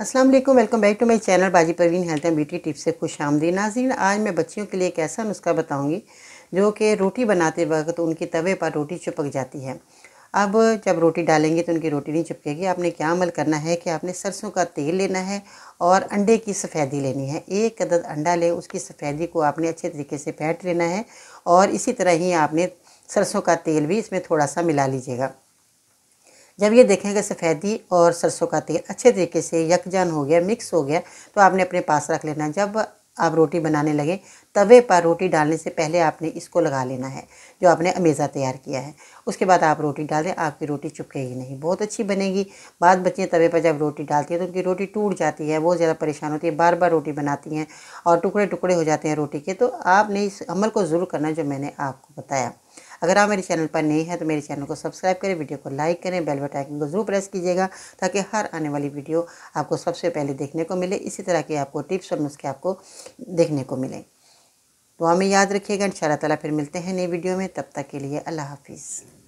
Aslam welcome back to my channel बाजी Parveen health and beauty tips से खुश आमदी नाजीन आज मैं बच्चियों के लिए एक ऐसा नुस्खा बताऊंगी जो कि रोटी बनाते वक्त तो उनके तवे पर रोटी चिपक जाती है अब जब रोटी डालेंगे तो उनकी रोटी नहीं चिपकेगी आपने क्या अमल करना है कि आपने सरसों का तेल लेना है और अंडे की सफ़ेदी लेनी है एक अदद अंडा लें उसकी सफ़ेदी को आपने अच्छे तरीके से फेंट लेना है और इसी तरह ही आपने सरसों का तेल भी इसमें थोड़ा सा मिला लीजिएगा जब ये देखेंगे सफ़ेदी और सरसों का तेल अच्छे तरीके से यकजान हो गया मिक्स हो गया तो आपने अपने पास रख लेना है जब आप रोटी बनाने लगे तवे पर रोटी डालने से पहले आपने इसको लगा लेना है जो आपने अमेज़ा तैयार किया है उसके बाद आप रोटी डाल दें आपकी रोटी चुपकेगी नहीं बहुत अच्छी बनेगी बाद बच्चे तवे पर जब रोटी डालती हैं तो उनकी रोटी टूट जाती है बहुत ज़्यादा परेशान होती है बार बार रोटी बनाती हैं और टुकड़े टुकड़े हो जाते हैं रोटी के तो आपने इस अमल को ज़रूर करना जो मैंने आपको बताया अगर आप मेरे चैनल पर नहीं हैं तो मेरे चैनल को सब्सक्राइब करें वीडियो को लाइक करें बेल बट आइकन को जरूर प्रेस कीजिएगा ताकि हर आने वाली वीडियो आपको सबसे पहले देखने को मिले इसी तरह के आपको टिप्स और नुस्खे आपको देखने को मिले तो हमें याद रखिएगा इन शाला फिर मिलते हैं नई वीडियो में तब तक के लिए अल्लाह हाफिज़